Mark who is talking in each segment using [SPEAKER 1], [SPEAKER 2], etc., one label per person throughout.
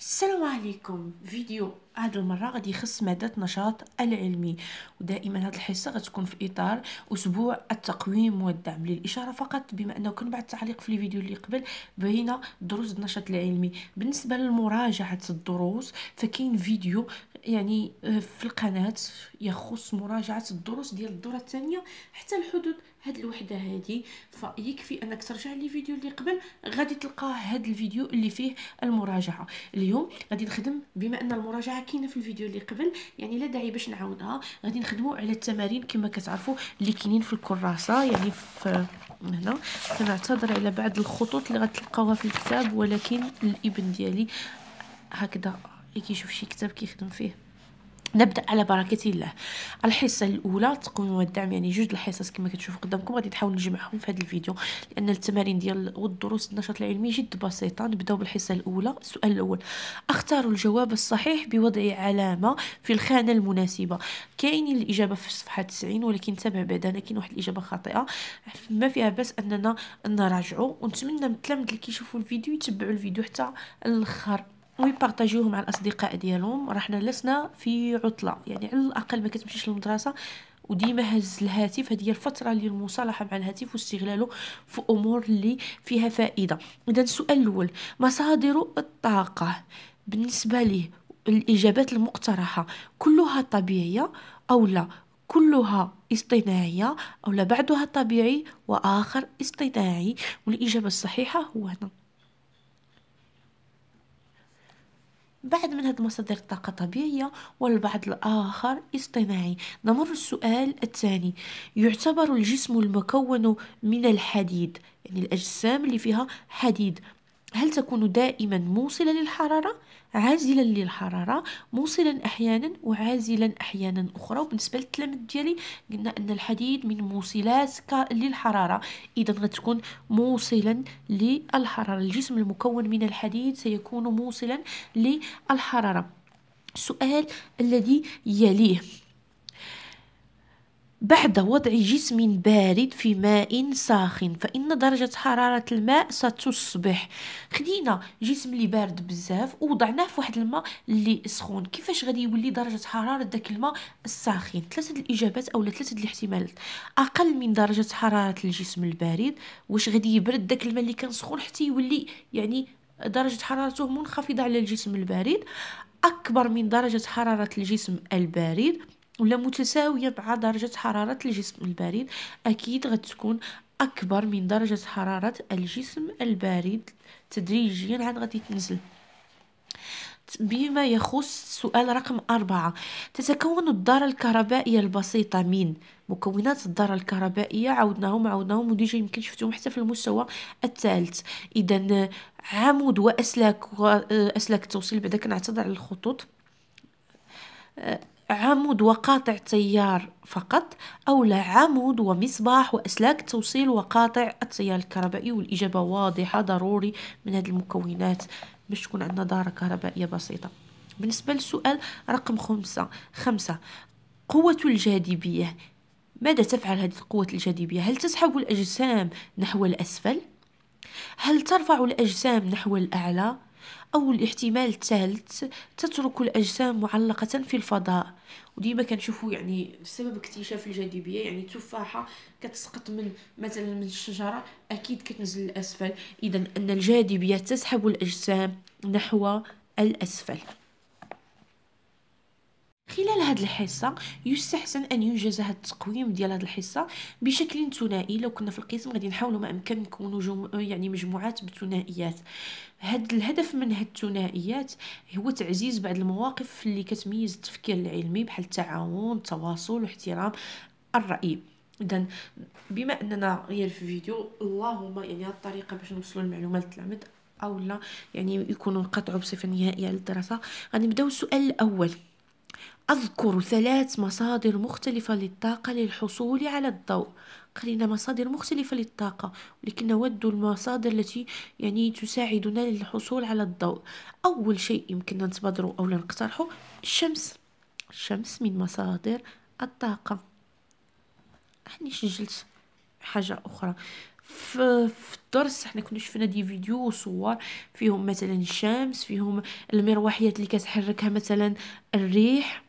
[SPEAKER 1] السلام عليكم فيديو هاد المرة غادي يخص مادة نشاط العلمي ودائما هاد الحصة غتكون في إطار أسبوع التقويم والدعم للإشارة فقط بما أنه كان بعد تعليق في الفيديو اللي قبل بين دروس النشاط العلمي بالنسبة لمراجعة الدروس فكاين فيديو يعني آه، في القناة يخص مراجعة الدروس ديال الدورة الثانية حتى الحدود هاد الوحده هادي فيكفي انك ترجع للفيديو اللي قبل غادي تلقى هاد الفيديو اللي فيه المراجعه اليوم غادي نخدم بما ان المراجعه كاينه في الفيديو اللي قبل يعني لا داعي باش نعاودها غادي نخدموا على التمارين كما كتعرفوا اللي كاينين في الكراسه يعني في هنا كنعتذر على بعض الخطوط اللي غتلقاوها في الكتاب ولكن الابن ديالي هكذا كيشوف شي كتاب كيخدم فيه نبدا على بركه الله الحصه الاولى التقويم والدعم يعني جوج الحصص كما كتشوفوا قدامكم غادي نحاول نجمعهم في هذا الفيديو لان التمارين ديال والدروس النشاط العلمي جد بسيطه نبداو بالحصه الاولى السؤال الاول اختاروا الجواب الصحيح بوضع علامه في الخانه المناسبه كاين الاجابه في الصفحه 90 ولكن تابع بعدا كاين واحد الاجابه خاطئه ما فيها باس اننا نراجعوا ونتمنى من التلامذ اللي كيشوفوا الفيديو يتبعوا الفيديو حتى الاخر ويبارطاجيوه مع الاصدقاء ديالهم راه حنا لسنا في عطله يعني على الاقل ما كتمشيش للمدرسه وديما هز الهاتف هذه هي الفتره للمصالحه مع الهاتف واستغلاله في امور اللي فيها فائده اذا السؤال الاول مصادر الطاقه بالنسبه ليه الاجابات المقترحه كلها طبيعيه او لا كلها اصطناعية أو لا بعدها طبيعي وآخر اصطناعي والإجابة الصحيحة هو هنا بعد من هذه مصادر الطاقة طبيعية والبعض الآخر اصطناعي نمر السؤال الثاني يعتبر الجسم المكون من الحديد يعني الأجسام اللي فيها حديد هل تكون دائما موصلة للحرارة؟ عازلا للحراره موصلا احيانا وعازلا احيانا اخرى وبالنسبه للتلامذ ديالي قلنا ان الحديد من موصلات للحراره اذا غتكون موصلا للحراره الجسم المكون من الحديد سيكون موصلا للحراره السؤال الذي يليه بعد وضع جسم بارد في ماء ساخن فإن درجة حرارة الماء ستصبح خدينا جسم اللي بارد بزاف ووضعناه في واحد الماء اللي سخون كيفاش غادي يولي درجة حرارة داك الماء الساخن ثلاثة الإجابات أو ثلاثة الاحتمالات أقل من درجة حرارة الجسم البارد واش غادي يبرد داك الماء اللي كان سخون حتى يولي يعني درجة حرارته منخفضة على الجسم البارد أكبر من درجة حرارة الجسم البارد ولا متساويه مع درجه حراره الجسم البارد اكيد غتكون اكبر من درجه حراره الجسم البارد تدريجيا عاد غادي تنزل بما يخص سؤال رقم أربعة تتكون الدارة الكهربائية البسيطة من مكونات الدارة الكهربائية عودناهم عودناهم وديجا يمكن شفتوهم حتى في المستوى الثالث إذا عمود وأسلاك وأسلاك التوصيل بعدا كنعتذر على الخطوط عمود وقاطع تيار فقط أو لا عمود ومصباح وأسلاك توصيل وقاطع التيار الكهربائي والإجابة واضحة ضروري من هذه المكونات باش تكون عندنا دارة كهربائية بسيطة بالنسبة للسؤال رقم خمسة خمسة قوة الجاذبية ماذا تفعل هذه قوة الجاذبية؟ هل تسحب الأجسام نحو الأسفل؟ هل ترفع الأجسام نحو الأعلى؟ او الاحتمال الثالث تترك الاجسام معلقه في الفضاء وديما كنشوفوا يعني سبب اكتشاف الجاذبيه يعني تفاحة كتسقط من مثلا من الشجره اكيد كتنزل للاسفل اذا ان الجاذبيه تسحب الاجسام نحو الاسفل خلال هذه الحصة يستحسن أن ينجز هذا التقويم ديال هذه الحصة بشكل ثنائي لو كنا في القسم غادي نحاولوا ما أمكن نكونوا جم... يعني مجموعات بثنائيات هاد الهدف من هاد الثنائيات هو تعزيز بعض المواقف اللي كتميز التفكير العلمي بحال التعاون التواصل واحترام الرأي اذا بما اننا غير في فيديو اللهم يعني هاد الطريقه باش نوصلوا المعلومات للتلاميذ اولا يعني يكونوا انقطعوا بصفه نهائيه للدراسه غنبداو السؤال الاول أذكر ثلاث مصادر مختلفة للطاقة للحصول على الضوء خلينا مصادر مختلفة للطاقة ولكن نود المصادر التي يعني تساعدنا للحصول على الضوء أول شيء يمكننا نتبادروا أو نقترحه الشمس الشمس من مصادر الطاقة أحني سجلت حاجة أخرى في الدرس حنا كنا شفنا دي فيديو وصور فيهم مثلا الشمس فيهم المروحيات اللي كتحركها مثلا الريح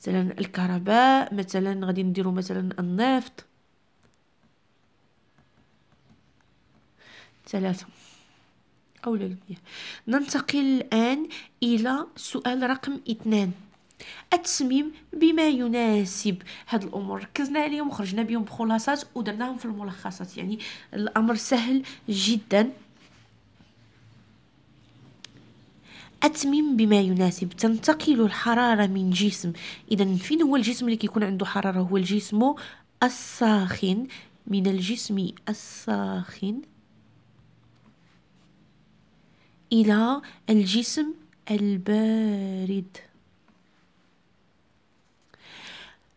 [SPEAKER 1] مثلا الكهرباء مثلا غادي نديرو مثلا النفط ثلاثة أولا ننتقل الآن إلى سؤال رقم اثنان التصميم بما يناسب هاد الامور ركزنا عليهم وخرجنا بهم بخلاصات ودرناهم في الملخصات يعني الامر سهل جدا أتمم بما يناسب تنتقل الحرارة من جسم إذا فين هو الجسم اللي كيكون عنده حرارة هو الجسم الساخن من الجسم الساخن إلى الجسم البارد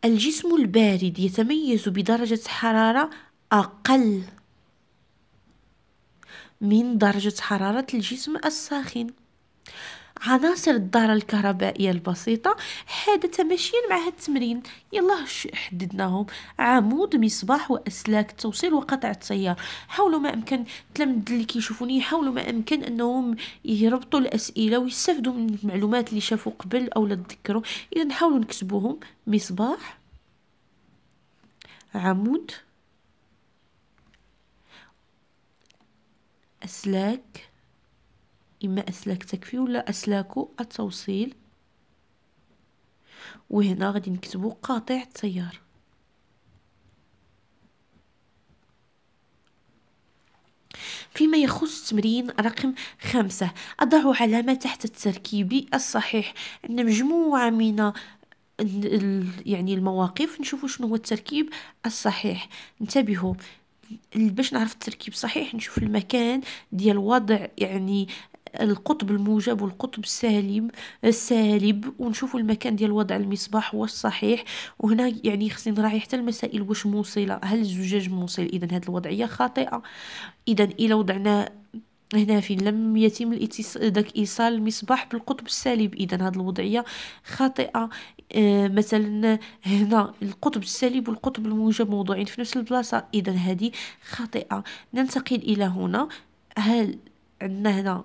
[SPEAKER 1] الجسم البارد يتميز بدرجة حرارة أقل من درجة حرارة الجسم الساخن عناصر الدارة الكهربائية البسيطة هذا تمشيا مع هذا التمرين يلا حددناهم عمود مصباح وأسلاك توصيل وقطع التيار حاولوا ما أمكن تلامد اللي كيشوفوني حاولوا ما أمكن أنهم يربطوا الأسئلة ويستفدوا من المعلومات اللي شافوا قبل أو لا تذكروا إذا نحاولوا نكتبوهم مصباح عمود أسلاك إما أسلاك تكفي ولا أسلاك التوصيل وهنا غادي نكتبو قاطع التيار فيما يخص تمرين رقم خمسة أضع علامة تحت التركيب الصحيح عندنا مجموعة من يعني المواقف نشوفوا شنو هو التركيب الصحيح انتبهوا باش نعرف التركيب الصحيح نشوف المكان ديال وضع يعني القطب الموجب والقطب السالب السالب ونشوفوا المكان ديال وضع المصباح هو الصحيح وهنا يعني خصني نراعي حتى المسائل واش موصله هل الزجاج موصل اذا هذه الوضعيه خاطئه اذا الى وضعنا هنا فين لم يتم الاتص... داك ايصال المصباح بالقطب السالب اذا هذه الوضعيه خاطئه آه مثلا هنا القطب السالب والقطب الموجب موضوعين في نفس البلاصه اذا هذه خاطئه ننتقل الى هنا هل عندنا هنا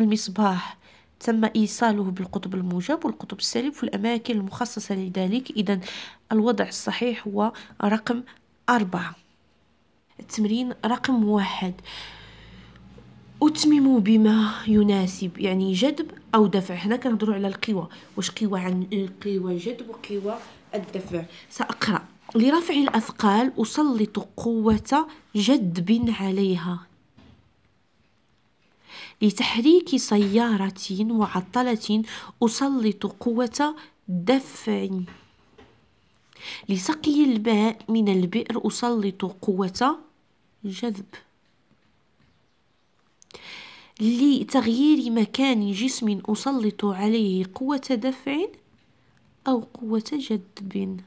[SPEAKER 1] المصباح تم إيصاله بالقطب الموجب والقطب السالب في الأماكن المخصصة لذلك إذا الوضع الصحيح هو رقم أربعة التمرين رقم واحد أتمموا بما يناسب يعني جذب أو دفع هنا كنهضروا على القوى واش قوى عن قوى جذب وقوى الدفع سأقرأ لرفع الأثقال أسلط قوة جذب عليها لتحريك سيارة معطلة أسلط قوة دفع لسقي الماء من البئر أسلط قوة جذب لتغيير مكان جسم أسلط عليه قوة دفع أو قوة جذب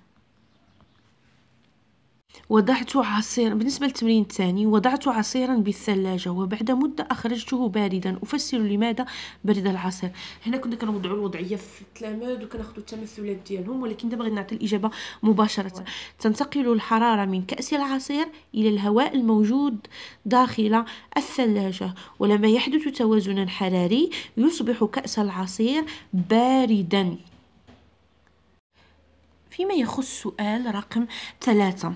[SPEAKER 1] وضعت عصيرا بالنسبة للتمرين الثاني وضعت عصيرا بالثلاجة وبعد مدة أخرجته باردا أفسر لماذا برد العصير هنا كنا كنوضعوا الوضعية في التلاميذ وكناخذوا التمثلات ديالهم ولكن دابا غادي نعطي الإجابة مباشرة تنتقل الحرارة من كأس العصير إلى الهواء الموجود داخل الثلاجة ولما يحدث توازن حراري يصبح كأس العصير باردا فيما يخص سؤال رقم ثلاثة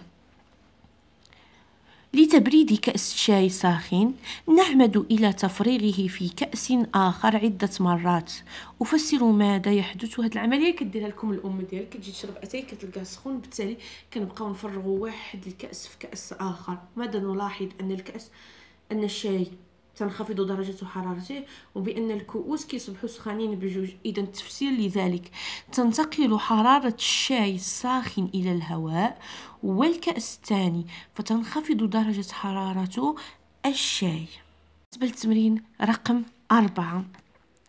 [SPEAKER 1] لتبريد كأس شاي ساخن نعمد إلى تفريغه في كأس آخر عدة مرات أفسر ماذا يحدث هذه العملية كديرها لكم الأم ديالك كتجي تشرب أتاي كتلقاه سخون بالتالي كنبقاو نفرغوا واحد الكأس في كأس آخر ماذا نلاحظ أن الكأس أن الشاي تنخفض درجة حرارته وبأن الكؤوس كيصبحوا سخانين بجوج إذا التفسير لذلك تنتقل حرارة الشاي الساخن إلى الهواء والكأس الثاني فتنخفض درجة حرارة الشاي بالنسبة للتمرين رقم أربعة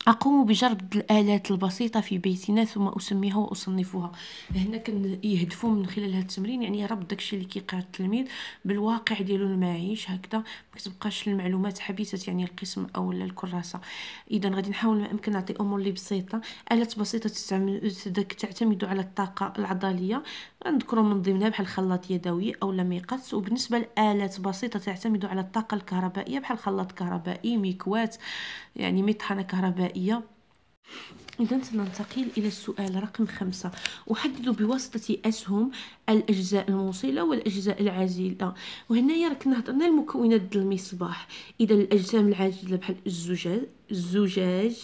[SPEAKER 1] أقوم بجرب الآلات البسيطة في بيتنا ثم أسميها وأصنفها هنا كان يهدفون من خلال هذا التمرين يعني ربط داكشي اللي كيقرا التلميذ بالواقع ديالو المعيش هكذا ما كتبقاش المعلومات حبيسة يعني القسم أو الكراسة إذا غادي نحاول ما أمكن نعطي أمور اللي بسيطة آلات بسيطة تستعمل تعتمد على الطاقة العضلية غنذكروا من ضمنها بحال خلاط يدوي او ميقص وبالنسبه لالات بسيطه تعتمد على الطاقه الكهربائيه بحال خلاط كهربائي ميكوات يعني مطحنه كهربائيه إذا سننتقل إلى السؤال رقم خمسة أحدد بواسطة أسهم الأجزاء الموصلة والأجزاء العازلة وهنايا راك نهضرنا المكونات ديال المصباح إذا الأجسام العازلة بحال الزجاج الزجاج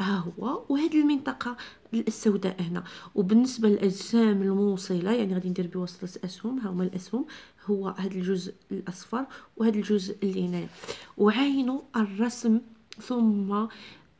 [SPEAKER 1] ها هو وهاد المنطقة السوداء هنا وبالنسبة للأجسام الموصلة يعني غادي ندير بواسطة أسهم ها هما الأسهم هو هاد الجزء الأصفر وهاد الجزء اللي هنايا وعاينوا الرسم ثم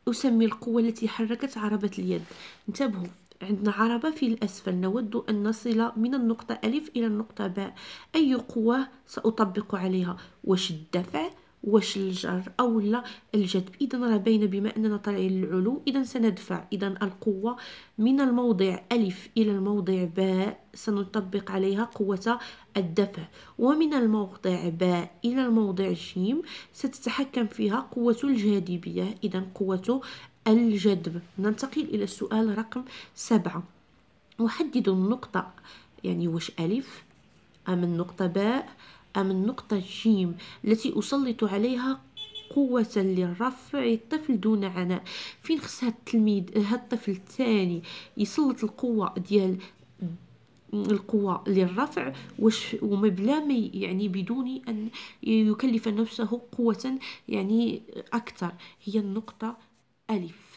[SPEAKER 1] أسمي القوة التي حركت عربة اليد انتبهوا عندنا عربة في الأسفل نود أن نصل من النقطة ألف إلى النقطة باء أي قوة سأطبق عليها وش الدفع واش الجر او لا الجذب اذا راه باينه بما اننا طالعين للعلو اذا سندفع اذا القوه من الموضع الف الى الموضع باء سنطبق عليها قوه الدفع ومن الموضع باء الى الموضع جيم ستتحكم فيها قوه الجاذبيه اذا قوه الجذب ننتقل الى السؤال رقم سبعة نحدد النقطه يعني واش الف ام النقطه باء أم النقطة جيم التي أسلط عليها قوة للرفع الطفل دون عناء فين خص هاد التلميذ هاد الطفل الثاني يسلط القوة ديال القوة للرفع وش وما بلا ما يعني بدون أن يكلف نفسه قوة يعني أكثر هي النقطة ألف